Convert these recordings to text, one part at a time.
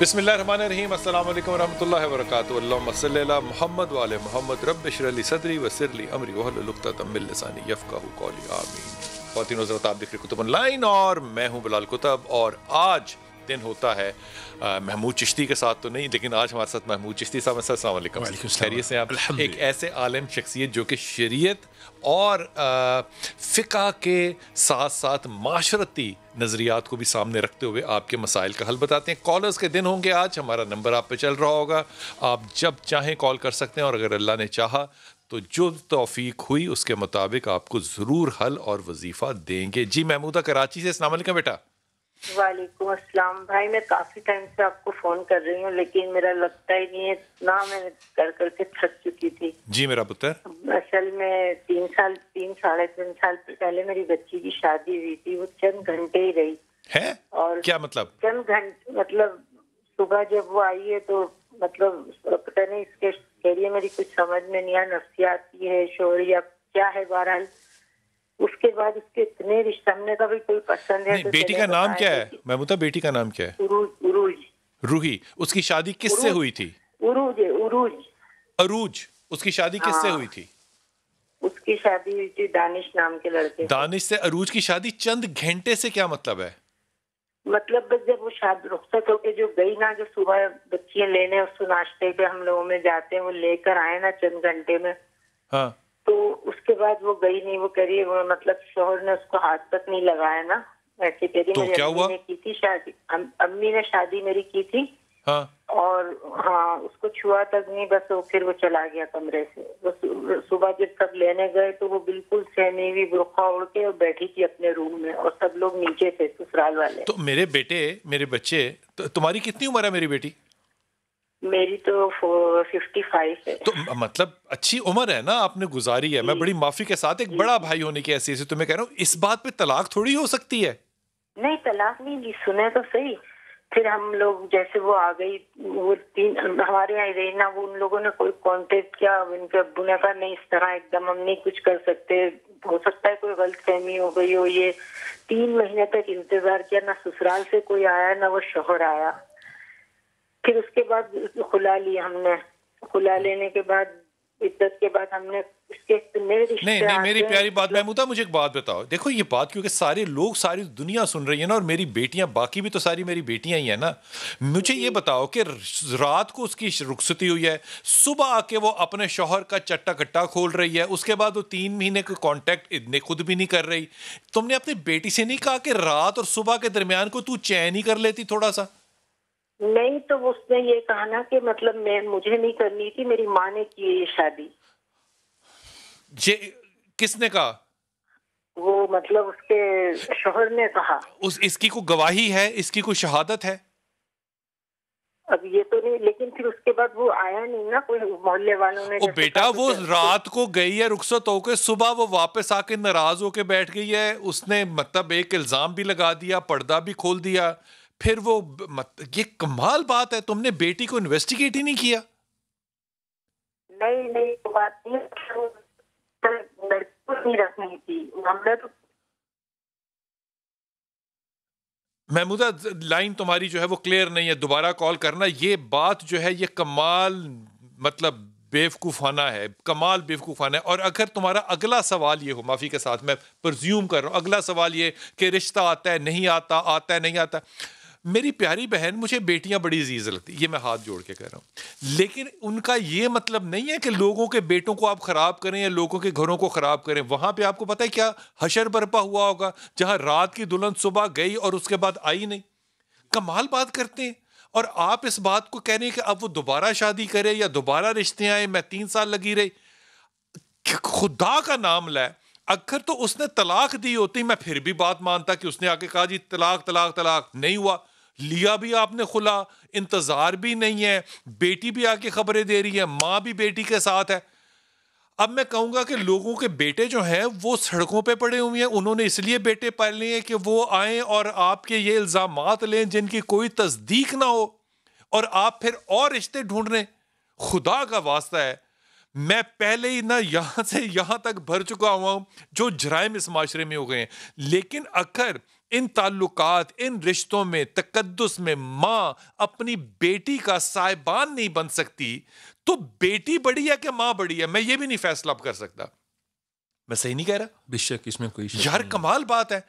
बिसमीम अल्लाम वरहमल वरक मोहम्मद वाल मोहम्मद रब सदरी वसरली अमरी वहलतमिलसानी आप देख रहे कुतुब ऑनलाइन और मैं हूँ बिलाल कुतब और आज दिन होता है महमूद चिश्ती के साथ तो नहीं लेकिन आज हमारे साथ महमूद चिश्ती साहब सर खैरियत से आप एक ऐसे आलम शख्सियत जो कि शरीयत और फ़िका के साथ साथ माशरती नज़रियात को भी सामने रखते हुए आपके मसाइल का हल बताते हैं कॉलर्स के दिन होंगे आज हमारा नंबर आप पे चल रहा होगा आप जब चाहें कॉल कर सकते हैं और अगर अल्लाह ने चाहा तो जो तोफीक हुई उसके मुताबिक आपको ज़रूर हल और वजीफ़ा देंगे जी महमूदा कराची से इस्लाम बेटा वालेकुम अस्सलाम भाई मैं काफी टाइम से आपको फोन कर रही हूँ लेकिन मेरा लगता ही नहीं है ना मैं कर करके थक चुकी थी जी मेरा पुत्र असल में तीन साल तीन साढ़े तीन साल पहले मेरी बच्ची की शादी हुई थी वो चंद घंटे ही रही है और क्या मतलब चंद घंटे मतलब सुबह जब वो आई है तो मतलब पता नहीं इसके कैरियर मेरी कुछ समझ में नहीं आया नफ्सियाती है शोर या क्या है बहरहाल उसके बाद उसके इतने रिश्ते हमने भी कोई पसंद है तो बेटी का नाम क्या है मैं बोलता बेटी का नाम क्या है उरूज रूही उसकी शादी किससे हुई थी उरूज उरूज अरूज उसकी शादी किससे हाँ। हुई थी उसकी शादी हुई थी दानिश नाम के लड़के दानिश से अरूज की शादी चंद घंटे से क्या मतलब है मतलब बस जब वो शादी रुखसत होके जो गई ना जो सुबह बच्चियां लेने उसको नाश्ते पे हम लोगों में जाते हैं वो लेकर आए ना चंद घंटे में हाँ तो उसके बाद वो गई नहीं वो कह रही वो मतलब शोहर ने उसको हाथ तक नहीं लगाया ना ऐसी कह रही तो मेरी अम्मी ने की थी शादी अम्मी ने शादी मेरी की थी हाँ। और हाँ उसको छुआ तक नहीं बस वो फिर वो चला गया कमरे से वो सुबह जब सब लेने गए तो वो बिल्कुल सहमी हुई बुरखा उड़ के और बैठी थी अपने रूम में और सब लोग नीचे थे ससुराल वाले तो मेरे बेटे मेरे बच्चे तो तुम्हारी कितनी उम्र है मेरी बेटी मेरी तो फिफ्टी फाइव है तो मतलब अच्छी उम्र है ना आपने गुजारी है मैं बड़ी माफी के साथ एक बड़ा भाई होने की ऐसी तो मैं कह रहा हूँ इस बात पे तलाक थोड़ी हो सकती है नहीं तलाक नहीं जी सुने तो सही फिर हम लोग जैसे वो आ गई वो तीन हमारे यहाँ रही ना वो उन लोगों ने कोई कांटेक्ट किया उनके अब्बू ने कहा नहीं इस तरह एकदम हम नहीं कुछ कर सकते हो सकता है कोई गलत फहमी हो गई हो ये तीन महीने तक इंतजार किया ना ससुराल से कोई आया ना वो शोहर आया फिर उसके बाद खुला लिया हमने खुला लेने के बाद के बाद हमने नहीं नहीं मेरी प्यारी बात महमूदा मुझे एक बात बताओ देखो ये बात क्योंकि सारे लोग सारी दुनिया सुन रही है ना और मेरी बेटियां बाकी भी तो सारी मेरी बेटियां ही है ना मुझे ये बताओ कि रात को उसकी रुखसती हुई है सुबह आके वो अपने शोहर का चट्टा कट्टा खोल रही है उसके बाद वो तीन महीने का कॉन्टेक्ट इतने खुद भी नहीं कर रही तुमने अपनी बेटी से नहीं कहा कि रात और सुबह के दरमियान को तू चैन ही कर लेती थोड़ा सा नहीं तो उसने ये कहा ना कि मतलब मैं मुझे नहीं करनी थी मेरी माँ ने की ये शादी जे, किसने कहा वो मतलब उसके शोहर ने कहा उस इसकी को गवाही है इसकी को शहादत है अब ये तो नहीं लेकिन फिर उसके बाद वो आया नहीं ना कोई मोहल्ले वालों ने ओ बेटा तो वो रात को गई है रुखसत होकर सुबह वो वापस आके नाराज होके बैठ गई है उसने मतलब एक इल्जाम भी लगा दिया पर्दा भी खोल दिया फिर वो मत, ये कमाल बात है तुमने बेटी को इन्वेस्टिगेट ही नहीं किया नहीं नहीं बात नहीं तो तो महमूदा लाइन तुम्हारी जो है वो क्लियर नहीं है दोबारा कॉल करना ये बात जो है ये कमाल मतलब बेवकूफाना है कमाल बेवकूफाना है और अगर तुम्हारा अगला सवाल ये हो माफ़ी के साथ मैं प्रज्यूम कर रहा हूँ अगला सवाल ये कि रिश्ता आता है नहीं आता आता है नहीं आता मेरी प्यारी बहन मुझे बेटियां बड़ी अजीज लगती ये मैं हाथ जोड़ के कह रहा हूँ लेकिन उनका ये मतलब नहीं है कि लोगों के बेटों को आप ख़राब करें या लोगों के घरों को ख़राब करें वहाँ पे आपको पता है क्या हशर बरपा हुआ होगा जहाँ रात की दुल्हन सुबह गई और उसके बाद आई नहीं कमाल बात करते हैं और आप इस बात को कह रहे हैं कि अब वो दोबारा शादी करे या दोबारा रिश्ते आए मैं तीन साल लगी रही खुदा का नाम लाए अगर तो उसने तलाक दी होती मैं फिर भी बात मानता कि उसने आके कहा जी तलाक तलाक तलाक नहीं हुआ लिया भी आपने खुला इंतजार भी नहीं है बेटी भी आके खबरें दे रही है माँ भी बेटी के साथ है अब मैं कहूँगा कि लोगों के बेटे जो हैं वो सड़कों पे पड़े हुए हैं उन्होंने इसलिए बेटे पाल लिए हैं कि वो आए और आपके ये इल्ज़ाम लें जिनकी कोई तस्दीक ना हो और आप फिर और रिश्ते ढूंढ रहे खुदा का वास्ता है मैं पहले ही ना यहाँ से यहाँ तक भर चुका हुआ हूँ जो जराइम इस माशरे में हो गए हैं लेकिन अक्सर इन ताल्लुकात इन रिश्तों में तकदस में माँ अपनी बेटी का साहिबान नहीं बन सकती तो बेटी बड़ी है कि माँ बड़ी है मैं ये भी नहीं फैसला कर सकता मैं सही नहीं कह रहा बेशक इसमें कोई यार कमाल बात है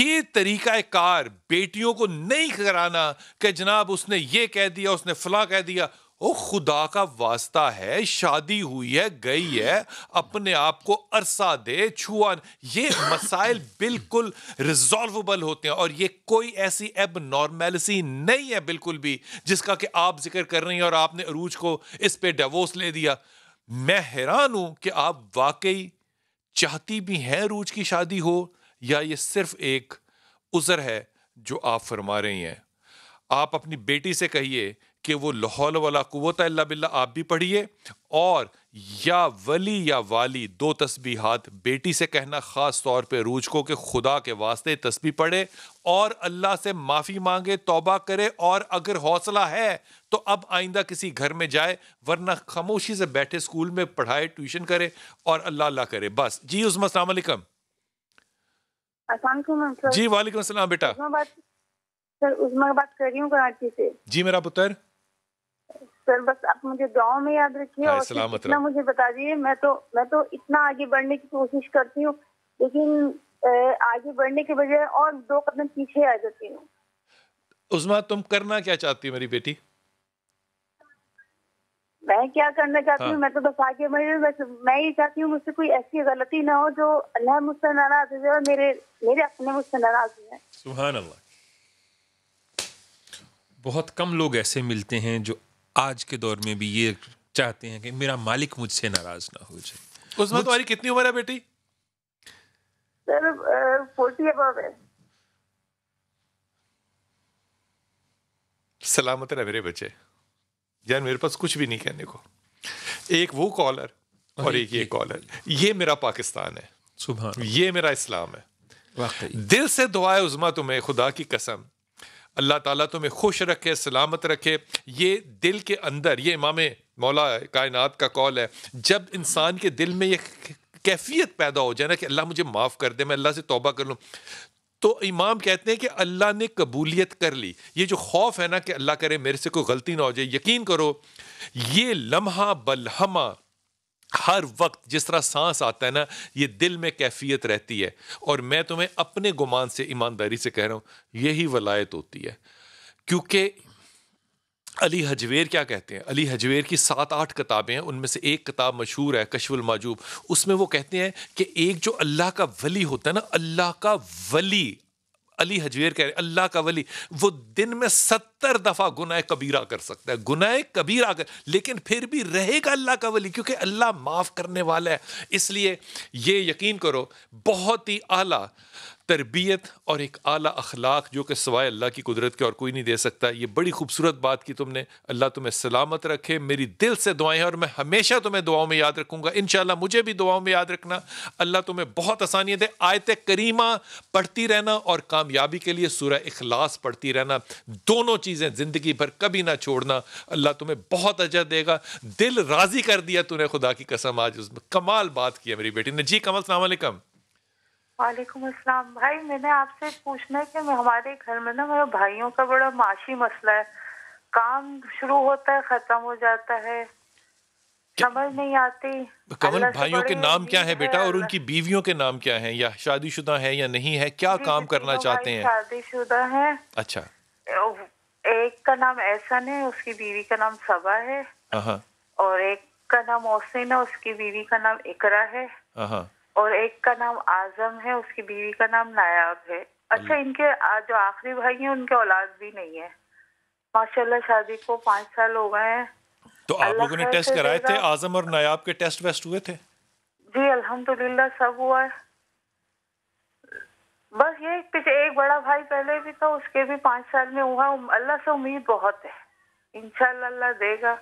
ये तरीका कार बेटियों को नहीं कराना कि जनाब उसने ये कह दिया उसने फला कह दिया ओ खुदा का वास्ता है शादी हुई है गई है अपने आप को अरसा दे छुआ ये मसाइल बिल्कुल रिजॉल्वेबल होते हैं और ये कोई ऐसी एब नॉर्मेलिसी नहीं है बिल्कुल भी जिसका कि आप जिक्र कर रही हैं और आपने अरूज को इस पे डिवोर्स ले दिया मैं हैरान हूं कि आप वाकई चाहती भी हैं अरूज की शादी हो या ये सिर्फ एक उज़र है जो आप फरमा रही हैं आप अपनी बेटी से कहिए कि वो लाहौल वाला कुत बिल्ला आप भी पढ़िए और या वली या वाली दो तस्बीहात बेटी से कहना ख़ास तौर पे रूज को कि खुदा के वास्ते तस्बी पढ़े और अल्लाह से माफ़ी मांगे तोबा करे और अगर हौसला है तो अब आइंदा किसी घर में जाए वरना खामोशी से बैठे स्कूल में पढ़ाए ट्यूशन करे और अल्लाह अल्लाह करे बस जी उसमें अलैक्म जी वालेकुम बेटा सर उस्मा बात कर रही हूँ कराची से जी मेरा पुत्र सर बस आप मुझे दुआओं में याद रखिए और इतना मुझे बता दिए मैं तो मैं तो इतना आगे बढ़ने की कोशिश करती हूँ लेकिन आगे बढ़ने के बजाय और दो कदम पीछे आ जाती हूँ उजमा तुम करना क्या चाहती मेरी बेटी मैं क्या करना चाहती हूँ हाँ। मैं तो बस आगे बढ़ रही हूँ मैं ये चाहती हूँ मुझसे कोई ऐसी गलती ना हो जो अल्लाह मुझसे नाराज हो जाए मेरे मेरे अपने मुझसे नाराज हो जाए सुबह बहुत कम लोग ऐसे मिलते हैं जो आज के दौर में भी ये चाहते हैं कि मेरा मालिक मुझसे नाराज ना हो जाए वक्त तुम्हारी कितनी उम्र है बेटी सलामत रहे मेरे बच्चे यार मेरे पास कुछ भी नहीं कहने को एक वो कॉलर और एक ये कॉलर ये मेरा पाकिस्तान है सुबह ये मेरा इस्लाम है दिल से दुआ उजमा तुम्हें खुदा की कसम अल्लाह ताला तुम्हें खुश रखे सलामत रखे ये दिल के अंदर ये इमाम मौला कायनात का कॉल है जब इंसान के दिल में ये कैफियत पैदा हो जाए ना कि अल्लाह मुझे माफ़ कर दे मैं अल्लाह से तौबा कर लूँ तो इमाम कहते हैं कि अल्लाह ने कबूलियत कर ली ये जो खौफ है ना कि अल्लाह करे मेरे से कोई गलती ना हो जाए यकीन करो ये लम्हा बलहमा हर वक्त जिस तरह सांस आता है ना ये दिल में कैफियत रहती है और मैं तुम्हें अपने गुमान से ईमानदारी से कह रहा हूँ यही वलायत होती है क्योंकि अली हजवेर क्या कहते हैं अली हजवेर की सात आठ किताबें हैं उनमें से एक किताब मशहूर है कशवल माजूब उसमें वो कहते हैं कि एक जो अल्लाह का वली होता है ना अल्लाह का वली अली हजवेर कह रहे अल्लाह का वली वो दिन में सत्तर दफ़ा गुनाह कबीरा कर सकता है गुनाह कबीरा कर लेकिन फिर भी रहेगा अल्लाह का वली क्योंकि अल्लाह माफ़ करने वाला है इसलिए ये यकीन करो बहुत ही आला तरबियत और एक आला अखलाक जो कि सवाए अल्लाह की कुदरत के और कोई नहीं दे सकता ये बड़ी खूबसूरत बात की तुमने अल्लाह तुम्हें सलामत रखे मेरी दिल से दुआएं हैं और मैं हमेशा तुम्हें दुआओं में याद रखूँगा इन मुझे भी दुआओं में याद रखना अल्लाह तुम्हें बहुत आसानियत है आयत करीमा पढ़ती रहना और कामयाबी के लिए सूरह अखलास पढ़ती रहना दोनों चीज़ें ज़िंदगी भर कभी ना छोड़ना अल्लाह तुम्हें बहुत अजर देगा दिल राज़ी कर दिया तूने खुदा की कसम आज उसमें कमाल बात की है मेरी बेटी ने जी कमल सलामकम वालेकुम अस्सलाम भाई मैंने आपसे पूछना है कि हमारे घर में ना मेरे भाइयों का बड़ा माशी मसला है काम शुरू होता है खत्म हो जाता है समझ नहीं आती कमल भाइयों के नाम क्या है बेटा और उनकी बीवियों के नाम क्या है या शादीशुदा है या नहीं है क्या काम करना चाहते हैं शादीशुदा है अच्छा एक का नाम एहसन है उसकी बीवी का नाम सबा है हाँ, हाँ। और एक का नाम ओसिन है उसकी बीवी का नाम इकरा है हाँ, और एक का नाम आजम है उसकी बीवी का नाम नायाब है अच्छा हम्म। इनके जो आखिरी भाई हैं उनके औलाद भी नहीं है माशाल्लाह शादी को पाँच साल हो गए हैं तो आप लोगों ने टेस्ट कराए थे आजम और नायाब के टेस्ट वेस्ट हुए थे जी अल्हम्दुलिल्लाह सब हुआ है बस ये पीछे एक बड़ा भाई पहले भी था उसके भी पाँच साल में हुआ अल्लाह से उम्मीद बहुत है देगा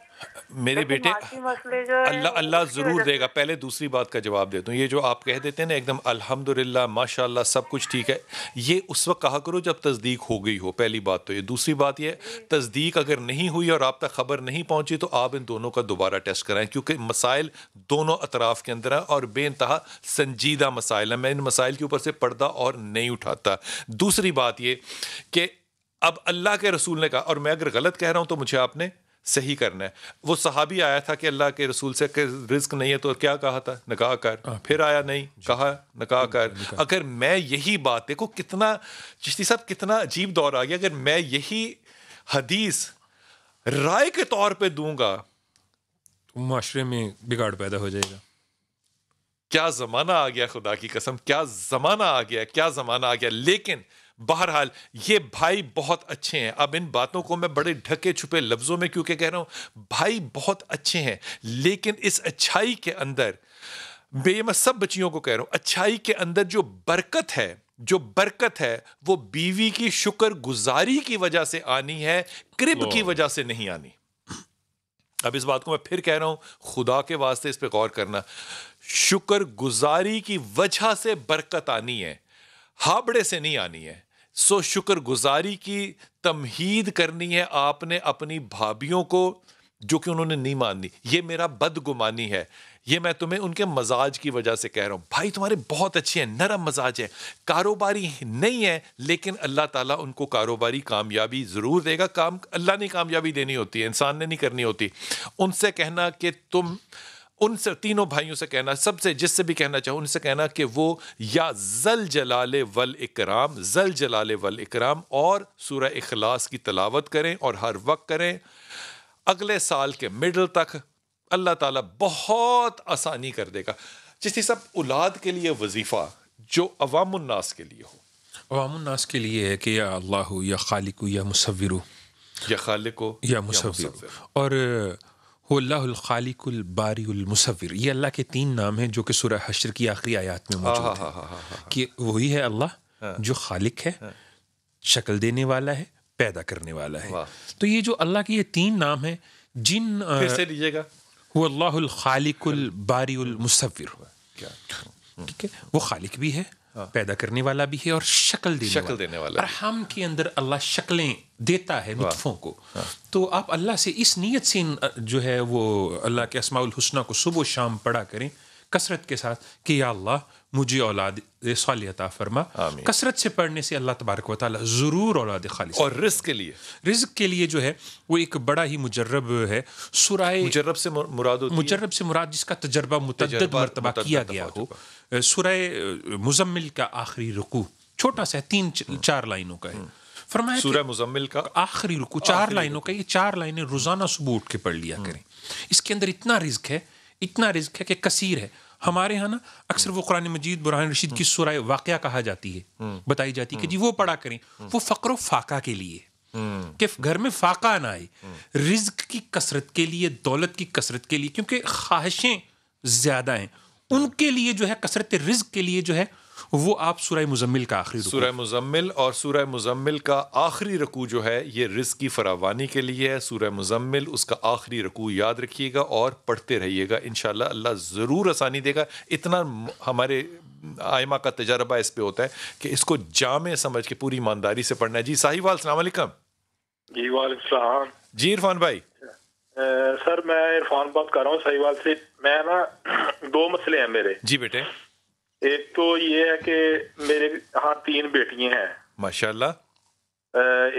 मेरे बेटे अल्लाह अल्लाह ज़रूर देगा पहले दूसरी बात का जवाब दे दूँ ये जो आप कह देते हैं ना एकदम अल्हम्दुलिल्लाह माशाल्लाह सब कुछ ठीक है ये उस वक्त कहा करो जब तस्दीक हो गई हो पहली बात तो ये दूसरी बात ये तस्दीक अगर नहीं हुई और आप तक खबर नहीं पहुँची तो आप इन दोनों का दोबारा टेस्ट कराएं क्योंकि मसाइल दोनों अतराफ़ के अंदर हैं और बेानतहा संजीदा मसाइल हैं मैं इन मसाइल के ऊपर से पर्दा और नहीं उठाता दूसरी बात ये कि अब अल्लाह के रसूल ने कहा और मैं अगर गलत कह रहा हूँ तो मुझे आपने सही करना है वो सहाबी आया था कि अल्लाह के रसूल से रिस्क नहीं है तो क्या कहा था नकाह कर हाँ। फिर आया नहीं कहा नकाह कर अगर मैं यही बात देखो कितना चिश्ती साहब कितना अजीब दौर आ गया अगर मैं यही हदीस राय के तौर पे दूंगा तो माशरे में बिगाड़ पैदा हो जाएगा क्या ज़माना आ गया खुदा की कसम क्या ज़माना आ गया क्या ज़माना आ गया लेकिन बहरहाल ये भाई बहुत अच्छे हैं अब इन बातों को मैं बड़े ढके छुपे लफ्ज़ों में क्योंकि कह रहा हूँ भाई बहुत अच्छे हैं लेकिन इस अच्छाई के अंदर बे मैं सब बच्चियों को कह रहा हूँ अच्छाई के अंदर जो बरकत है जो बरकत है वो बीवी की शुक्र गुजारी की वजह से आनी है क्रिब की वजह से नहीं आनी अब इस बात को मैं फिर कह रहा हूं खुदा के वास्ते इस पर गौर करना शुक्र गुजारी की वजह से बरकत आनी है हाबड़े से नहीं आनी है सो शुक्रगुजारी की तमहीद करनी है आपने अपनी भाभीियों को जो कि उन्होंने नहीं माननी ये मेरा बदगुमानी है ये मैं तुम्हें उनके मजाज की वजह से कह रहा हूँ भाई तुम्हारे बहुत अच्छे हैं नरम मजाज है कारोबारी नहीं है लेकिन अल्लाह ताला उनको कारोबारी कामयाबी ज़रूर देगा काम अल्लाह ने कामयाबी देनी होती है इंसान ने नहीं करनी होती उनसे कहना कि तुम उन सब तीनों भाइयों से कहना सबसे जिससे भी कहना चाहो उनसे कहना कि वो या जल जलाले वल इकराम जल जलाले वल इकराम और सूरह इखलास की तलावत करें और हर वक्त करें अगले साल के मिडल तक अल्लाह ताला बहुत आसानी कर देगा जिस सब औलाद के लिए वजीफ़ा जो अवामनास के लिए हो अवामनास के लिए है कि या अल्लाह या खालिक या मुसविर या खालिक या मुसविर और हो अल्लाहखालिकुल बारीमसवर ये अल्लाह के तीन नाम हैं जो कि सुरह हशर की आखिरी आयात में मौजूद है कि वही है अल्लाह हाँ। जो खालिक है हाँ। शक्ल देने वाला है पैदा करने वाला है तो ये जो अल्लाह के ये तीन नाम हैं जिन लीजिएगा वो लीजिएगा हो हुआ बारीमसवर ठीक है वो खालिक भी है पैदा करने वाला भी है और शक्ल देने शक्ल देने वाला अरहम के अंदर अल्लाह शक्लें देता है लुत्फों को हाँ। तो आप अल्लाह से इस नीयत से जो है वो अल्लाह के असमाउल हुसना को सुबह शाम पढ़ा करें कसरत के साथ कि या अल्लाह मुझे औलाद सालियता फरमा कसरत से पढ़ने से अल्लाह तबारक व ताली ज़रूर औलाद खालिश और रिस्क के लिए रिस्क के लिए जो है वो एक बड़ा ही मुजर्रब है सुराय मुजर्रब से मुराद मुजर्रब से मुराद जिसका तजर्बा मुतद मरतबा किया गया हो सुरह मुजम्मिल का आखिरी रुकू छोटा सा तीन चार लाइनों का है हम्म। फरमाया सूरह मुजम्मिल का आखिरी रुकू चार लाइनों का ये चार लाइनें रोज़ाना सुबह उठ के पढ़ लिया हम्म। करें इसके अंदर इतना रिस्क है इतना रिस्क है कि कसीर है हमारे यहाँ ना अक्सर वो कुरान मजीद बुरहान रशीद की सुरह वाक़ कहा जाती है हम्म। बताई जाती है कि जी वो पढ़ा करें हम्म। वो फ़क्र फाका के लिए हम्म। कि घर में फाका ना आए रिज्क की कसरत के लिए दौलत की कसरत के लिए क्योंकि ख्वाहिशें ज़्यादा हैं उनके लिए जो है कसरत रिज्क के लिए जो है वो आप सूर्य मुजम्मिल का आखिरी सुरह मुजम्मिल और सूर्य मुजम्मिल का आखिरी रकू जो है ये रिस्क की फरावानी के लिए है सूर्य मुजम्मिल उसका आखिरी रकू याद रखिएगा और पढ़ते रहिएगा इन अल्लाह ज़रूर आसानी देगा इतना हमारे आयमा का तजर्बा इस पर होता है कि इसको जामे समझ के पूरी ईमानदारी से पढ़ना है जी साहिवाल सलामकम जी वालम जी इरफान भाई अच्छा। सर मैं इरफान बात कर रहा हूँ बात से मैं ना दो मसले हैं मेरे जी बेटे एक तो ये है कि मेरे हाँ तीन बेटियां हैं माशाल्लाह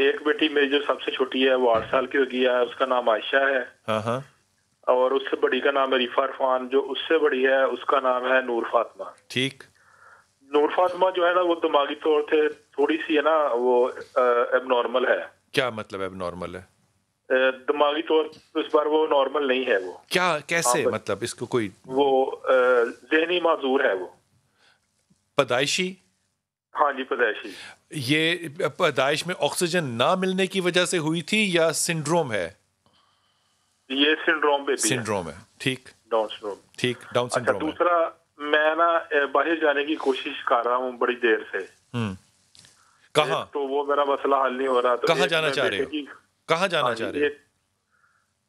एक बेटी मेरी जो सबसे छोटी है वो आठ साल की होगी है उसका नाम आयशा है हाँ, हाँ। और उससे बड़ी का नाम है रिफा जो उससे बड़ी है उसका नाम है नूर फातमा ठीक नूर फातमा जो है ना वो दिमागी तौर से थोड़ी सी है ना वो एबनॉर्मल है क्या मतलब एबनॉर्मल है दिमागी तौर इस बार वो नॉर्मल नहीं है वो क्या कैसे हाँ, मतलब इसको कोई वो जहनी माजूर है वो पदाइशी हाँ जी पदाइशी ये पदाइश में ऑक्सीजन ना मिलने की वजह से हुई थी या सिंड्रोम है ये सिंड्रोम बेबी सिंड्रोम है ठीक डाउन सिंड्रोम ठीक डाउन सिंड्रोम अच्छा, दूसरा मैं ना बाहर जाने की कोशिश कर रहा हूँ बड़ी देर से हम्म। कहा तो वो मेरा मसला हल नहीं हो रहा तो कहा जाना चाह रहे कहा जाना हाँ चाह रहे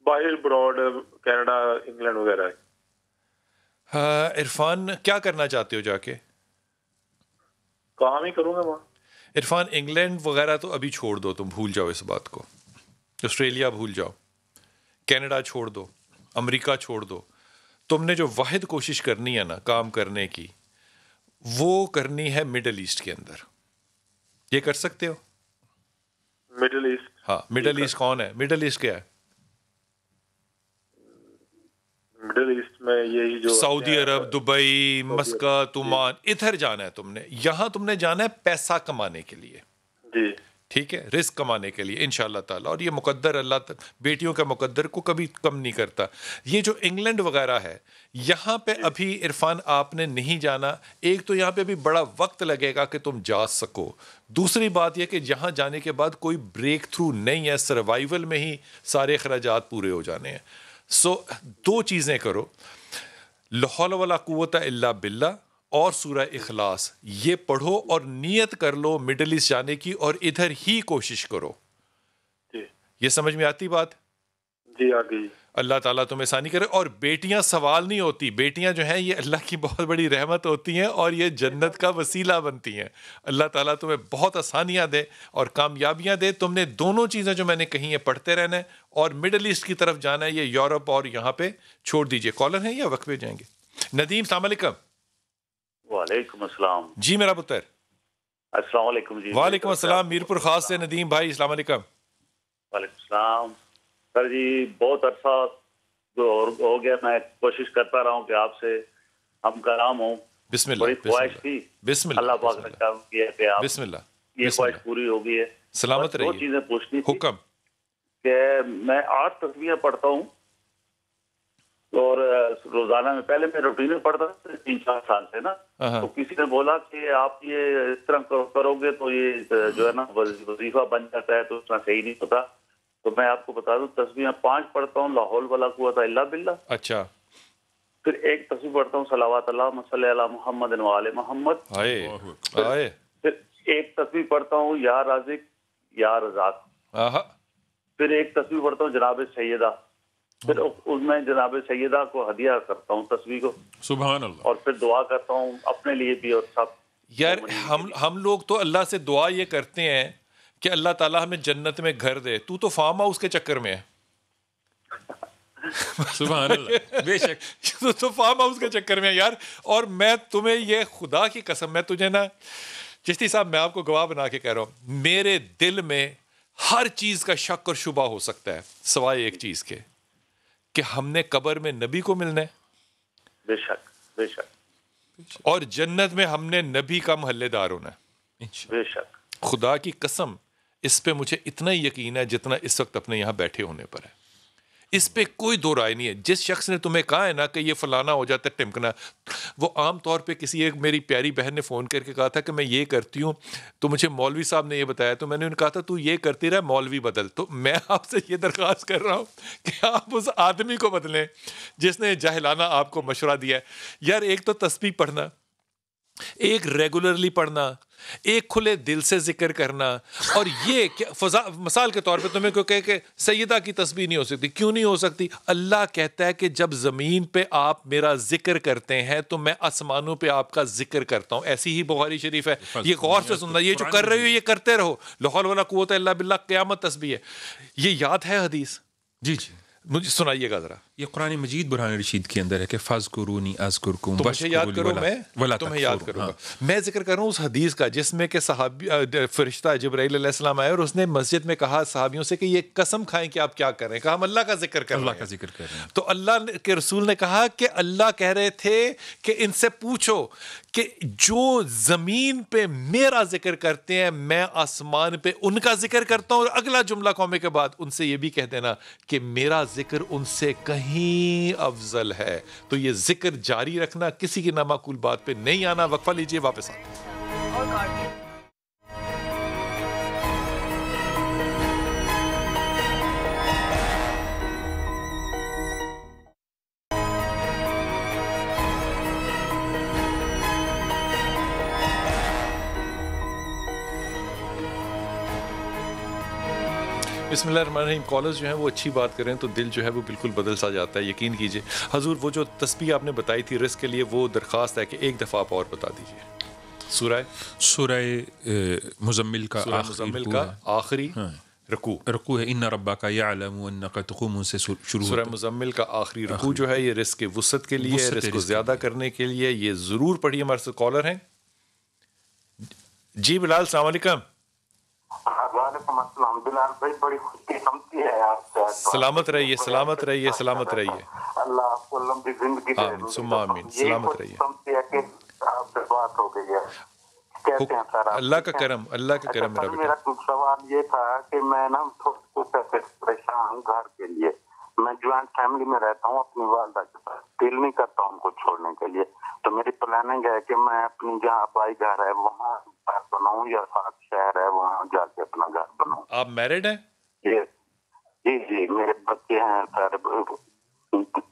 बाहर ब्रॉड कनाडा इंग्लैंड वगैरह हाँ, इरफान क्या करना चाहते हो जाके काम ही करूँगा वहाँ इरफान इंग्लैंड वगैरह तो अभी छोड़ दो तुम भूल जाओ इस बात को ऑस्ट्रेलिया भूल जाओ कनाडा छोड़ दो अमेरिका छोड़ दो तुमने जो वाद कोशिश करनी है ना काम करने की वो करनी है मिडल ईस्ट के अंदर ये कर सकते हो मिडल ईस्ट हाँ मिडल ईस्ट कौन है मिडल ईस्ट क्या है मिडिल ईस्ट में यही जो सऊदी अरब दुबई मस्कत उमान इधर जाना है तुमने यहाँ तुमने जाना है पैसा कमाने के लिए जी ठीक है रिस्क कमाने के लिए इन ताला और ये मुकद्दर अल्लाह बेटियों का मुकद्दर को कभी कम नहीं करता ये जो इंग्लैंड वगैरह है यहाँ पे अभी इरफान आपने नहीं जाना एक तो यहाँ पे अभी बड़ा वक्त लगेगा कि तुम जा सको दूसरी बात यह कि यहाँ जाने के बाद कोई ब्रेक थ्रू नहीं है सर्वाइवल में ही सारे अखराज पूरे हो जाने हैं सो so, दो चीज़ें करो लाहौल वाला कुत अल्ला बिल्ला और सूरह इखलास ये पढ़ो और नियत कर लो मिडल ईस्ट जाने की और इधर ही कोशिश करो जी ये समझ में आती बात जी आ गई अल्लाह ताला तुम्हें आसानी करे और बेटियां सवाल नहीं होती बेटियां जो हैं ये अल्लाह की बहुत बड़ी रहमत होती हैं और ये जन्नत का वसीला बनती हैं अल्लाह ताला तुम्हें बहुत आसानियाँ दे और कामयाबियाँ दे तुमने दोनों चीज़ें जो मैंने कही हैं पढ़ते रहना है और मिडल ईस्ट की तरफ जाना है ये यूरोप और यहाँ पे छोड़ दीजिए कॉलर हैं या वक्फे जाएंगे नदीम सलामकम वालेकुम जी मेरा पुत्र अस्सलाम वालेकुम जी वालेकुम मीरपुर खास से नदीम भाई अस्सलाम वालेकुम सर जी बहुत अच्छा हो गया मैं कोशिश करता रहा हूँ कि आपसे हम कलाम हूँ थी अल्लाह ये ख्वाहिश पूरी हो गई है सलामत दो चीजें पूछनी हुक्म मैं आठ तस्वीरें पढ़ता हूँ और रोजाना में पहले मैं रूटीन में पढ़ता था तीन चार साल से ना हाँ, हाँ। तो किसी ने बोला कि आप ये इस तरह करोगे तो ये जो है ना वजीफा बन जाता है तो उतना सही नहीं होता तो मैं आपको बता दूं तस्वीर पांच पढ़ता हूँ लाहौल वाला कुआ अल्ला बिल्ला अच्छा फिर एक तस्वीर पढ़ता हूँ सलावत मोहम्मद मोहम्मद फिर एक तस्वीर पढ़ता हूँ या राजिक या रजाक फिर एक तस्वीर पढ़ता हूँ जनाब सैदा फिर उसमें जनाब सैदा को हदिया करता हूँ तस्वीर को सुबह और फिर दुआ करता हूँ अपने लिए भी और सब यार हम हम लोग तो अल्लाह से दुआ ये करते हैं कि अल्लाह ताला हमें जन्नत में घर दे तू तो फार्म हाउस के चक्कर में है सुबह बेशक तो, तो फार्म हाउस के चक्कर में यार और मैं तुम्हें ये खुदा की कसम मैं तुझे ना चिश्ती साहब मैं आपको गवाह बना के कह रहा हूँ मेरे दिल में हर चीज़ का शक और शुबा हो सकता है सवाए एक चीज़ के कि हमने कबर में नबी को मिलना है बेशक बेशक और जन्नत में हमने नबी का महल्लेदार होना है बेशक खुदा की कसम इस पे मुझे इतना ही यकीन है जितना इस वक्त अपने यहाँ बैठे होने पर है इस पे कोई दो राय नहीं है जिस शख्स ने तुम्हें कहा है ना कि ये फलाना हो जाता है टिमकना वो आम तौर पे किसी एक मेरी प्यारी बहन ने फ़ोन करके कहा था कि मैं ये करती हूँ तो मुझे मौलवी साहब ने ये बताया तो मैंने उन्हें कहा था तू ये करती रहा मौलवी बदल तो मैं आपसे ये दरख्वास्त कर रहा हूँ कि आप उस आदमी को बदलें जिसने जहलाना आपको मशवरा दिया है यार एक तो तस्वीर पढ़ना एक रेगुलरली पढ़ना एक खुले दिल से जिक्र करना और ये क्या मिसाल के तौर पे तुम्हें क्यों कहे कि सैदा की तस्वीर नहीं हो सकती क्यों नहीं हो सकती अल्लाह कहता है कि जब ज़मीन पे आप मेरा जिक्र करते हैं तो मैं आसमानों पे आपका जिक्र करता हूँ ऐसी ही बुखारी शरीफ है ये गौर से सुनना तो ये जो कर रहे हो ये करते रहो लाहौल वाला कुत अल्लाह बिल्ला क़्यामत तस्वीर है ये याद है हदीस जी जी मुझे सुनाइएगा ज़रा ये कुरान मजीद बुरहान रशीद के अंदर है कि फज कुरूनी अज कुरकुम तो याद करो मैं वला तुम्हें तो याद करूँगा हाँ। मैं जिक्र कर उस हदीस का जिसमें कि सहाबी फरिश्ता जब्राईसम आए और उसने मस्जिद में कहा सहाबियों से कि ये कसम खाएं कि आप क्या कर रहे हैं कहा हम अल्लाह का जिक्र कर अल्लाह का जिक्र कर तो अल्लाह के रसूल ने कहा कि अल्लाह कह रहे थे कि इनसे पूछो कि जो ज़मीन पे मेरा जिक्र करते हैं मैं आसमान पे उनका जिक्र करता हूँ और अगला जुमला कौमे के बाद उनसे ये भी कह देना कि मेरा जिक्र उनसे कहीं ही अफजल है तो ये जिक्र जारी रखना किसी की नामाकूल बात पे नहीं आना वक्फा लीजिए वापस आते बिसमीम कॉलर्स जो है वो अच्छी बात करें तो दिल जो है वो बिल्कुल बदल सा जाता है यकीन कीजिए हजूर वो जो तस्वीर आपने बताई थी रिस्क के लिए वो दरख्वास्त है कि एक दफ़ा आप और बता दीजिए सूरह सूरह मुजम्मिल का मुजम्मिल का आखिरी हाँ। रकू रकू है इन रब्बा का या आलम से शुरू सूरह मुजम्मिल का आखिरी रकू जो है ये रिस्क के वसत के लिए रिस्क को ज़्यादा करने के लिए ये ज़रूर पढ़िए हमारे साथ कॉलर हैं जी बिलाल सलामकम बड़ी बड़ी खुशी है आपसे सलामत रहिए सलामत अच्छा रहिए सलामत रहिए अल्लाह आपको लंबी जिंदगी आमीन सलामत रहिए बात हो गई है अल्लाह का करम अल्लाह का अच्छा, करम मेरा सवाल ये था कि मैं ना थोड़ा परेशान हूँ घर के लिए मैं ज्वाइंट फैमिली में रहता हूँ अपनी वालदा के साथ दिल नहीं करता उनको छोड़ने के लिए तो मेरी प्लानिंग है कि मैं अपनी जहाँ अबाई घर है वहाँ घर बनाऊँ या साथ शहर है वहाँ जाके अपना घर बनाऊँ आप मैरिड है जी जी मेरे बच्चे हैं सर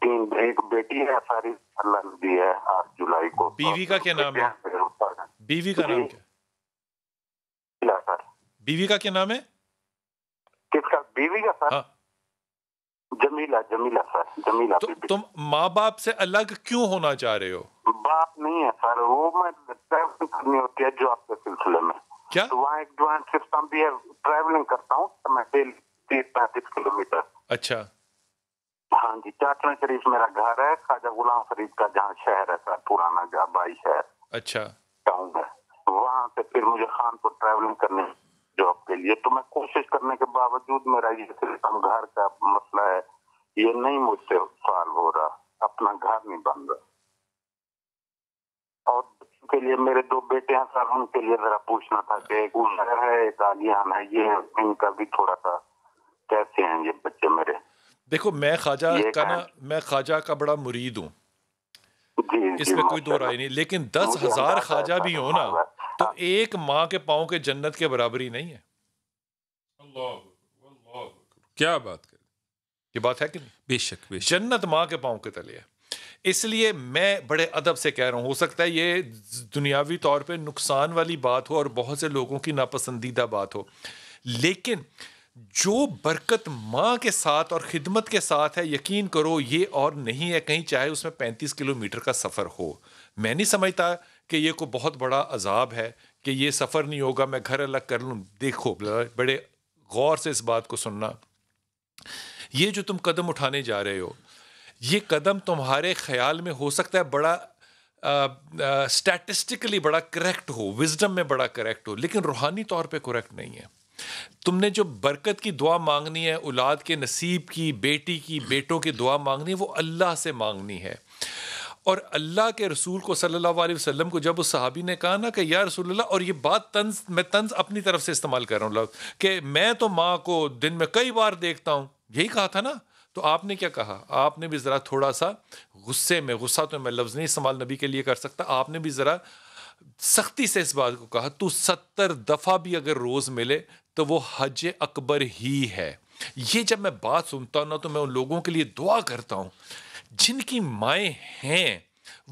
तीन एक बेटी है सारी लन दी है आठ जुलाई को बीवी का क्या नाम है बीवी का नाम क्या सर बीवी का क्या नाम है किसका बीवी का सर हाँ। जमीला जमीला सर जमीला तो, तुम माँ बाप से अलग क्यों होना चाह रहे हो बाप नहीं है सर वो मैं ट्रैवलिंग करनी होती है जो आपके सिलसिले में क्या तो वहाँ एक ज्वाइंट सिस्टम भी है ट्रैवलिंग करता हूँ तो मैं डेली तीस पैंतीस किलोमीटर अच्छा हाँ जी चाटन शरीफ मेरा घर है खाजा गुलाम शरीफ का जहाँ शहर है सर पुराना बाई शहर अच्छा टाउन है वहाँ से फिर मुझे खानपुर ट्रैवलिंग करनी जॉब के लिए तो मैं कोशिश करने के बावजूद मेरा ये सिर्फ घर का मसला है ये नहीं मुझसे सॉल्व हो रहा अपना घर नहीं बन रहा और के लिए मेरे दो बेटे हैं सर उनके लिए जरा पूछना था कि एक उमर है एक आलियान है ये इनका भी थोड़ा सा कैसे हैं ये बच्चे मेरे देखो मैं खाजा का ना मैं खाजा का बड़ा मुरीद हूँ इसमें कोई दो राय नहीं लेकिन दस हजार खाजा भी हो हाँ, ना हाँ। तो एक माँ के पाओ के जन्नत के बराबरी नहीं है क्या बात कर ये बात है कि नहीं बेशक बेशक जन्नत माँ के पाओ के तले है इसलिए मैं बड़े अदब से कह रहा हूँ हो सकता है ये दुनियावी तौर पे नुकसान वाली बात हो और बहुत से लोगों की नापसंदीदा बात हो लेकिन जो बरकत माँ के साथ और खिदमत के साथ है यकीन करो ये और नहीं है कहीं चाहे उसमें पैंतीस किलोमीटर का सफ़र हो मैं नहीं समझता कि ये को बहुत बड़ा अजाब है कि ये सफ़र नहीं होगा मैं घर अलग कर लूँ देखो बड़े गौर से इस बात को सुनना ये जो तुम कदम उठाने जा रहे हो ये कदम तुम्हारे ख्याल में हो सकता है बड़ा स्टैटिस्टिकली बड़ा करेक्ट हो विजडम में बड़ा करेक्ट हो लेकिन रूहानी तौर पे करेक्ट नहीं है तुमने जो बरकत की दुआ मांगनी है औलाद के नसीब की बेटी की बेटों की दुआ मांगनी है वो अल्लाह से मांगनी है और अल्लाह के रसूल को सल्लल्लाहु अलैहि वसल्लम को जब उस सहाबी ने कहा ना कि या रसूल और ये बात तंज मैं तंज अपनी तरफ से इस्तेमाल कर रहा हूँ कि मैं तो माँ को दिन में कई बार देखता हूँ यही कहा था ना तो आपने क्या कहा आपने भी ज़रा थोड़ा सा गुस्से में गुस्सा तो मैं लफ्ज़ नहीं इस्तेमाल नबी के लिए कर सकता आपने भी ज़रा सख्ती से इस बात को कहा तो सत्तर दफ़ा भी अगर रोज़ मिले तो वो हज अकबर ही है ये जब मैं बात सुनता हूँ ना तो मैं उन लोगों के लिए दुआ करता हूँ जिनकी माएँ हैं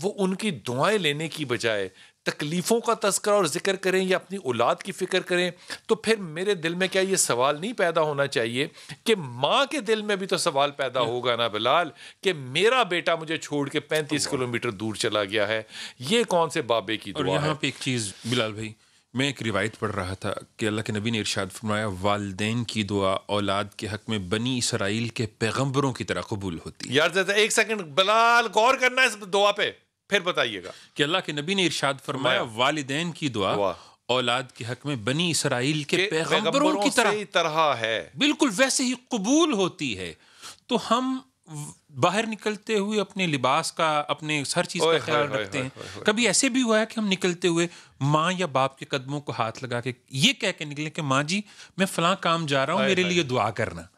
वो उनकी दुआएं लेने की बजाय तकलीफ़ों का तस्करा और ज़िक्र करें या अपनी औलाद की फ़िक्र करें तो फिर मेरे दिल में क्या ये सवाल नहीं पैदा होना चाहिए कि माँ के दिल में भी तो सवाल पैदा हम्म। होगा ना बिलाल कि मेरा बेटा मुझे छोड़ के पैंतीस किलोमीटर दूर चला गया है ये कौन से बाबे की दुआ और यहाँ पे एक चीज़ बिलाल भाई मैं एक रिवायत पढ़ रहा था कि अल्लाह के नबी ने इरशाद फरमाया वालदेन की दुआ औलाद के हक में बनी इसराइल के पैगंबरों की तरह कबूल होती है यार एक सेकंड बलाल गौर करना इस दुआ पे फिर बताइएगा कि अल्लाह के नबी ने इरशाद फरमाया वालदेन की दुआ औलाद के हक में बनी इसराइल के, के पैगंबरों की तरह तरह है बिल्कुल वैसे ही कबूल होती है तो हम बाहर निकलते हुए अपने लिबास का अपने हर चीज का ख्याल रखते हैं कभी ऐसे भी हुआ है कि हम निकलते हुए माँ या बाप के कदमों को हाथ लगा के ये कह के निकले कि माँ जी मैं फलां काम जा रहा हूँ मेरे लिए दुआ करना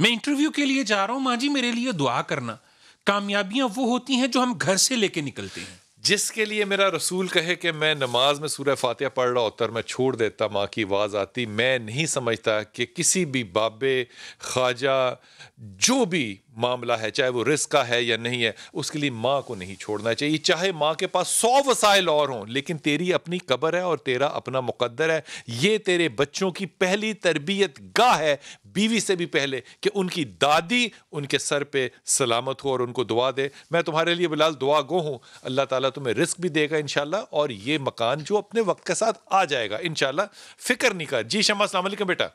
मैं इंटरव्यू के लिए जा रहा हूँ माँ जी मेरे लिए दुआ करना कामयाबियां वो होती हैं जो हम घर से लेके निकलते हैं जिसके लिए मेरा रसूल कहे कि मैं नमाज में सूर्य फातह पढ़ रहा होता मैं छोड़ देता माँ की आवाज़ आती मैं नहीं समझता कि किसी भी बाबे ख्वाजा जो भी मामला है चाहे वो रिस्क का है या नहीं है उसके लिए माँ को नहीं छोड़ना चाहिए चाहे माँ के पास सौ वसायल और हों लेकिन तेरी अपनी कबर है और तेरा अपना मुकद्दर है ये तेरे बच्चों की पहली तरबियत गाह है बीवी से भी पहले कि उनकी दादी उनके सर पे सलामत हो और उनको दुआ दे मैं तुम्हारे लिए बिलाल दुआ गो हूँ अल्लाह ताला तुम्हें रिस्क भी देगा इन और ये मकान जो अपने वक्त के साथ आ जाएगा इन फिक्र नहीं कर जी शमा अलैक्म बेटा